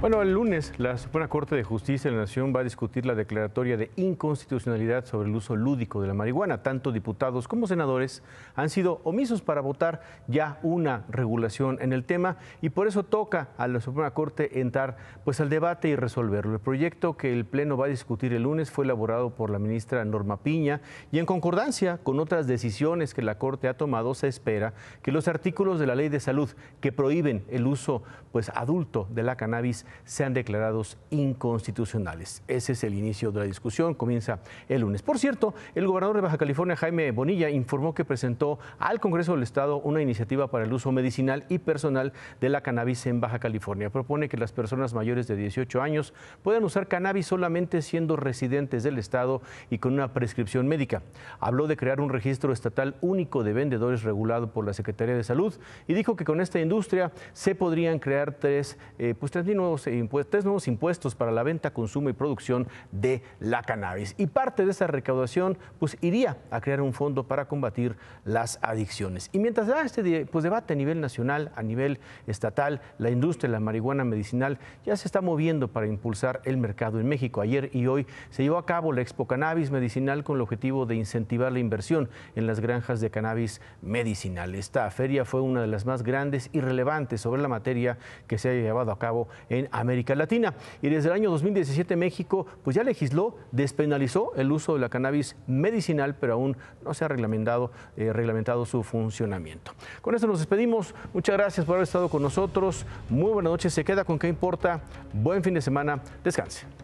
Bueno, el lunes la Suprema Corte de Justicia de la Nación va a discutir la declaratoria de inconstitucionalidad sobre el uso lúdico de la marihuana. Tanto diputados como senadores han sido omisos para votar ya una regulación en el tema y por eso toca a la Suprema Corte entrar pues al debate y resolverlo. El proyecto que el pleno va a discutir el lunes fue elaborado por la ministra Norma Piña y en concordancia con otras decisiones que la Corte ha tomado se espera que los artículos de la Ley de Salud que prohíben el uso pues adulto de la cannabis sean declarados inconstitucionales. Ese es el inicio de la discusión, comienza el lunes. Por cierto, el gobernador de Baja California, Jaime Bonilla, informó que presentó al Congreso del Estado una iniciativa para el uso medicinal y personal de la cannabis en Baja California. Propone que las personas mayores de 18 años puedan usar cannabis solamente siendo residentes del Estado y con una prescripción médica. Habló de crear un registro estatal único de vendedores regulado por la Secretaría de Salud y dijo que con esta industria se podrían crear tres, eh, pues, 30 nuevos impuestos, tres nuevos impuestos para la venta, consumo y producción de la cannabis. Y parte de esa recaudación pues, iría a crear un fondo para combatir las adicciones. Y mientras da este pues, debate a nivel nacional, a nivel estatal, la industria de la marihuana medicinal ya se está moviendo para impulsar el mercado en México. Ayer y hoy se llevó a cabo la Expo Cannabis Medicinal con el objetivo de incentivar la inversión en las granjas de cannabis medicinal. Esta feria fue una de las más grandes y relevantes sobre la materia que se ha llevado a cabo en América Latina. Y desde el año 2017 México pues ya legisló, despenalizó el uso de la cannabis medicinal, pero aún no se ha reglamentado, eh, reglamentado su funcionamiento. Con esto nos despedimos. Muchas gracias por haber estado con nosotros. Muy buenas noches. Se queda con qué importa. Buen fin de semana. Descanse.